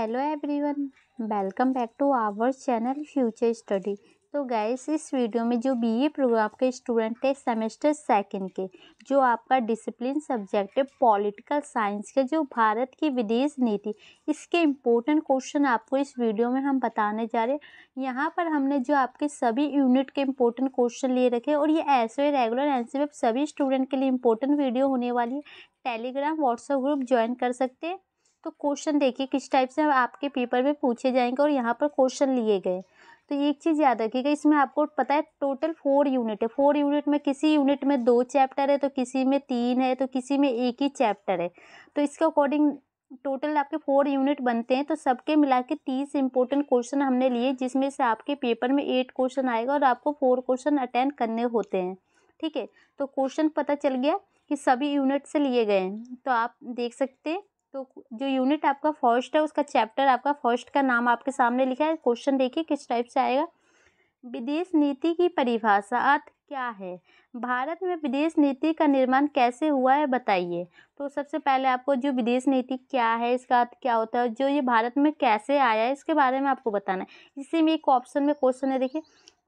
hello everyone welcome back to our channel future study तो guys इस video में जो बीए प्रोग्राम के स्टूडेंट थे सेमेस्टर सेकंड के जो आपका डिसिप्लिन सब्जेक्ट है पॉलिटिकल साइंस के जो भारत की विदेश नीति इसके इम्पोर्टेंट क्वेश्चन आपको इस वीडियो में हम बताने जा रहे हैं यहाँ पर हमने जो आपके सभी यूनिट के इम्पोर्टेंट क्वेश्चन लिए रखे और ये ऐसे रेगुलर एन सभी स्टूडेंट के लिए इम्पोर्टेंट वीडियो होने वाली है टेलीग्राम व्हाट्सएप ग्रुप ज्वाइन कर सकते हैं तो क्वेश्चन देखिए किस टाइप से आपके पेपर में पूछे जाएंगे और यहाँ पर क्वेश्चन लिए गए तो एक चीज़ याद रखिएगा इसमें आपको पता है टोटल फोर यूनिट है फोर यूनिट में किसी यूनिट में दो चैप्टर है तो किसी में तीन है तो किसी में एक ही चैप्टर है तो इसके अकॉर्डिंग टोटल आपके फोर यूनिट बनते हैं तो सबके मिला के तीस इंपॉर्टेंट क्वेश्चन हमने लिए जिसमें से आपके पेपर में एट क्वेश्चन आएगा और आपको फोर क्वेश्चन अटेंड करने होते हैं ठीक है तो क्वेश्चन पता चल गया कि सभी यूनिट से लिए गए हैं तो आप देख सकते हैं तो जो यूनिट आपका फर्स्ट है उसका चैप्टर आपका फर्स्ट का नाम आपके सामने लिखा है क्वेश्चन देखिए किस टाइप से आएगा विदेश नीति की परिभाषा अर्थ क्या है भारत में विदेश नीति का निर्माण कैसे हुआ है बताइए तो सबसे पहले आपको जो विदेश नीति क्या है इसका अर्थ क्या होता है जो ये भारत में कैसे आया है इसके बारे में आपको बताना है इसी में एक ऑप्शन में क्वेश्चन है देखिए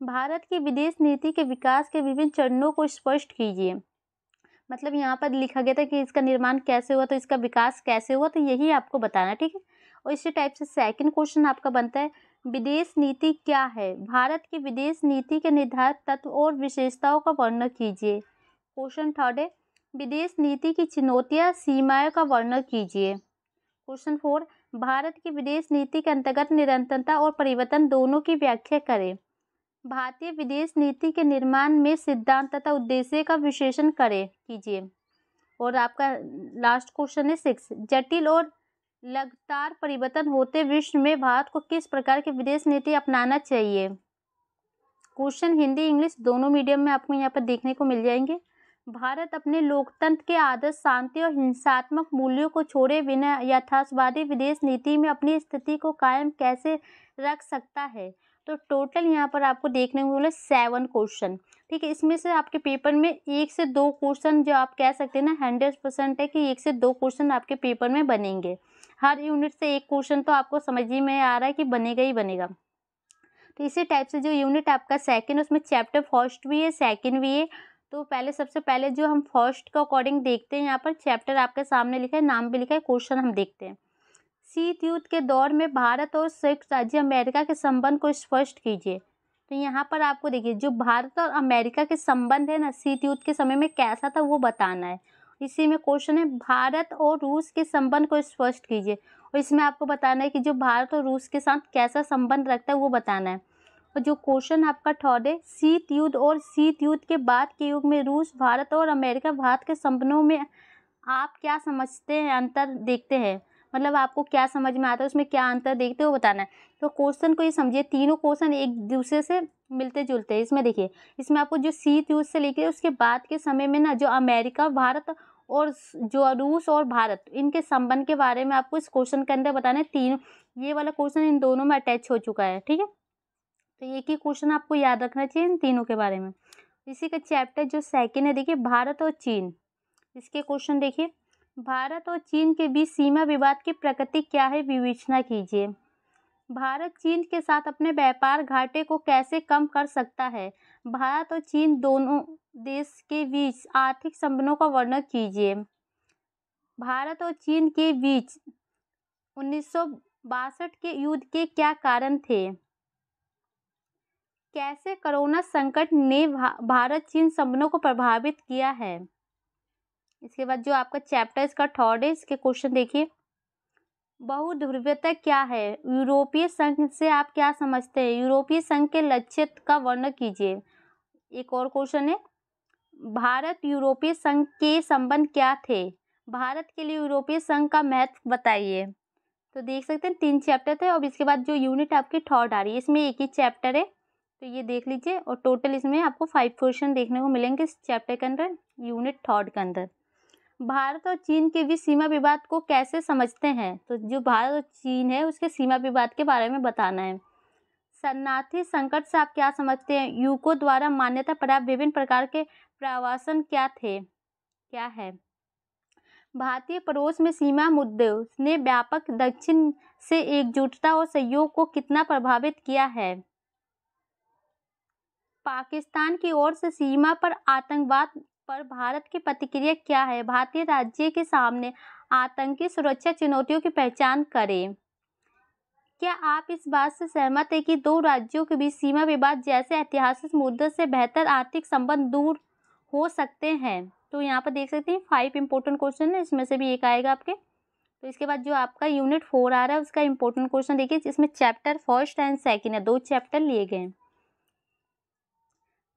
भारत की विदेश नीति के विकास के विभिन्न चरणों को स्पष्ट कीजिए मतलब यहाँ पर लिखा गया था कि इसका निर्माण कैसे हुआ तो इसका विकास कैसे हुआ तो यही आपको बताना ठीक है और इसी टाइप से सेकंड क्वेश्चन आपका बनता है विदेश नीति क्या है भारत की विदेश नीति के निर्धारित तत्व और विशेषताओं का वर्णन कीजिए क्वेश्चन थर्ड है विदेश नीति की चुनौतियाँ सीमाएँ का वर्णन कीजिए क्वेश्चन फोर भारत की विदेश नीति के अंतर्गत निरंतरता और परिवर्तन दोनों की व्याख्या करें भारतीय विदेश नीति के निर्माण में सिद्धांत तथा उद्देश्य का विश्लेषण करें कीजिए और आपका लास्ट क्वेश्चन है सिक्स जटिल और लगातार परिवर्तन होते विश्व में भारत को किस प्रकार की विदेश नीति अपनाना चाहिए क्वेश्चन हिंदी इंग्लिश दोनों मीडियम में आपको यहाँ पर देखने को मिल जाएंगे भारत अपने लोकतंत्र के आदर्श शांति और हिंसात्मक मूल्यों को छोड़े बिना यथार्थवादी विदेश नीति में अपनी स्थिति को कायम कैसे रख सकता है तो टोटल यहाँ पर आपको देखने को मिला सेवन क्वेश्चन ठीक है इसमें से आपके पेपर में एक से दो क्वेश्चन जो आप कह सकते हैं ना हंड्रेड परसेंट है कि एक से दो क्वेश्चन आपके पेपर में बनेंगे हर यूनिट से एक क्वेश्चन तो आपको समझ ही में आ रहा है कि बनेगा ही बनेगा तो इसी टाइप से जो यूनिट आपका सेकेंड उसमें चैप्टर फर्स्ट भी है सेकेंड भी है तो पहले सबसे पहले जो हम फर्स्ट का अकॉर्डिंग देखते हैं यहाँ पर चैप्टर आपके सामने लिखा है नाम भी लिखा है क्वेश्चन हम देखते हैं शीत युद्ध के दौर में भारत और संयुक्त राज्य अमेरिका के संबंध को स्पष्ट कीजिए तो यहाँ पर आपको देखिए जो भारत और अमेरिका के संबंध है ना शीत युद्ध के समय में कैसा था वो बताना है इसी में क्वेश्चन है भारत और रूस के संबंध को स्पष्ट कीजिए और इसमें आपको बताना है कि जो भारत और रूस के साथ कैसा संबंध रखता है वो बताना है और जो क्वेश्चन आपका थर्ड है शीत युद्ध और शीत युद्ध के बाद के युग में रूस भारत और अमेरिका भारत के संबंधों में आप क्या समझते हैं अंतर देखते हैं मतलब आपको क्या समझ में आता है उसमें क्या अंतर देखते हो बताना है तो क्वेश्चन को ये समझिए तीनों क्वेश्चन एक दूसरे से मिलते जुलते हैं इसमें देखिए इसमें आपको जो शीत युद्ध से लेकर उसके बाद के समय में ना जो अमेरिका भारत और जो रूस और भारत इनके संबंध के बारे में आपको इस क्वेश्चन के अंदर बताना है तीनों ये वाला क्वेश्चन इन दोनों में अटैच हो चुका है ठीक है तो एक ही क्वेश्चन आपको याद रखना चाहिए इन तीनों के बारे में इसी का चैप्टर जो सेकेंड है देखिए भारत और चीन इसके क्वेश्चन देखिए भारत और चीन के बीच सीमा विवाद की प्रकृति क्या है विवेचना कीजिए भारत चीन के साथ अपने व्यापार घाटे को कैसे कम कर सकता है भारत और चीन दोनों देश के बीच आर्थिक संबंधों का वर्णन कीजिए भारत और चीन के बीच उन्नीस के युद्ध के क्या कारण थे कैसे कोरोना संकट ने भारत चीन संबंधों को प्रभावित किया है इसके बाद जो आपका चैप्टर इसका थर्ड है इसके क्वेश्चन देखिए बहुध्रुवीयता क्या है यूरोपीय संघ से आप क्या समझते हैं यूरोपीय संघ के लक्ष्य का वर्णन कीजिए एक और क्वेश्चन है भारत यूरोपीय संघ के संबंध क्या थे भारत के लिए यूरोपीय संघ का महत्व बताइए तो देख सकते हैं तीन चैप्टर थे और इसके बाद जो यूनिट आपकी थर्ड आ रही है इसमें एक ही चैप्टर है तो ये देख लीजिए और टोटल इसमें आपको फाइव क्वेश्चन देखने को मिलेंगे इस चैप्टर के अंदर यूनिट थर्ड के अंदर भारत और चीन के बीच सीमा विवाद को कैसे समझते हैं तो जो भारत और चीन है उसके सीमा विवाद के बारे में बताना है शरणार्थी संकट से आप क्या समझते हैं यूको द्वारा मान्यता प्राप्त विभिन्न प्रकार के प्रवासन क्या थे क्या है भारतीय पड़ोस में सीमा मुद्दे ने व्यापक दक्षिण से एकजुटता और सहयोग को कितना प्रभावित किया है पाकिस्तान की ओर से सीमा पर आतंकवाद पर भारत की प्रतिक्रिया क्या है भारतीय राज्य के सामने आतंकी सुरक्षा चुनौतियों की पहचान करें क्या आप इस बात से सहमत है कि दो राज्यों के बीच सीमा विवाद जैसे ऐतिहासिक मुद्दे से बेहतर आर्थिक संबंध दूर हो सकते हैं तो यहाँ पर देख सकते हैं फाइव इंपॉर्टेंट क्वेश्चन है इसमें से भी एक आएगा आपके तो इसके बाद जो आपका यूनिट फोर आ रहा है उसका इंपॉर्टेंट क्वेश्चन देखिए इसमें चैप्टर फर्स्ट एंड सेकेंड है दो चैप्टर लिए गए हैं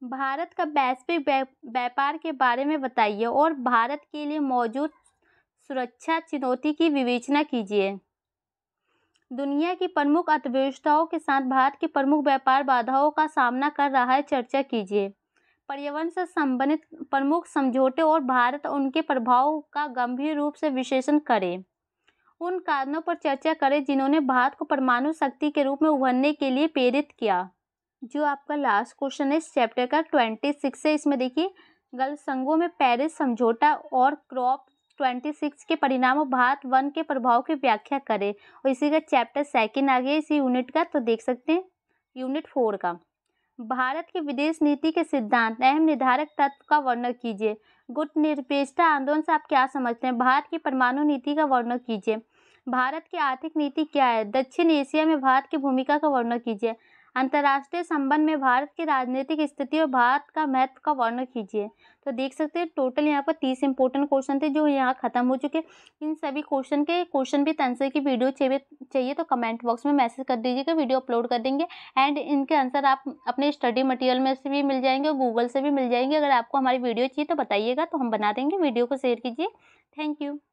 भारत का वैश्विक व्यापार के बारे में बताइए और भारत के लिए मौजूद सुरक्षा चुनौती की विवेचना कीजिए दुनिया की प्रमुख अर्थव्यवस्थाओं के साथ भारत की प्रमुख व्यापार बाधाओं का सामना कर रहा है चर्चा कीजिए पर्यावरण से संबंधित प्रमुख समझौते और भारत उनके प्रभाव का गंभीर रूप से विश्लेषण करें उन कारणों पर चर्चा करें जिन्होंने भारत को परमाणु शक्ति के रूप में उभरने के लिए प्रेरित किया जो आपका लास्ट क्वेश्चन है इस चैप्टर का ट्वेंटी सिक्स है इसमें देखिए गल संघों में पेरिस समझौता और क्रॉप ट्वेंटी सिक्स के परिणामों भारत वन के प्रभाव की व्याख्या करें और इसी का चैप्टर सेकेंड आ गया इसी यूनिट का तो देख सकते हैं यूनिट फोर का भारत की विदेश नीति के सिद्धांत अहम निर्धारक तत्व का वर्णन कीजिए गुट निरपेक्षता आंदोलन से आप क्या समझते हैं भारत की परमाणु नीति का वर्णन कीजिए भारत की आर्थिक नीति क्या है दक्षिण एशिया में भारत की भूमिका का वर्णन कीजिए अंतर्राष्ट्रीय संबंध में भारत की राजनीतिक स्थिति और भारत का महत्व का वर्णन कीजिए तो देख सकते हैं टोटल यहाँ पर तीस इंपॉर्टेंट क्वेश्चन थे जो यहाँ खत्म हो चुके इन सभी क्वेश्चन के क्वेश्चन भी आंसर की वीडियो चाहिए चाहिए तो कमेंट बॉक्स में मैसेज कर दीजिएगा वीडियो अपलोड कर देंगे एंड इनके आंसर आप अपने स्टडी मटेरियल में से भी मिल जाएंगे और गूगल से भी मिल जाएंगे अगर आपको हमारी वीडियो चाहिए तो बताइएगा तो हम बना देंगे वीडियो को शेयर कीजिए थैंक यू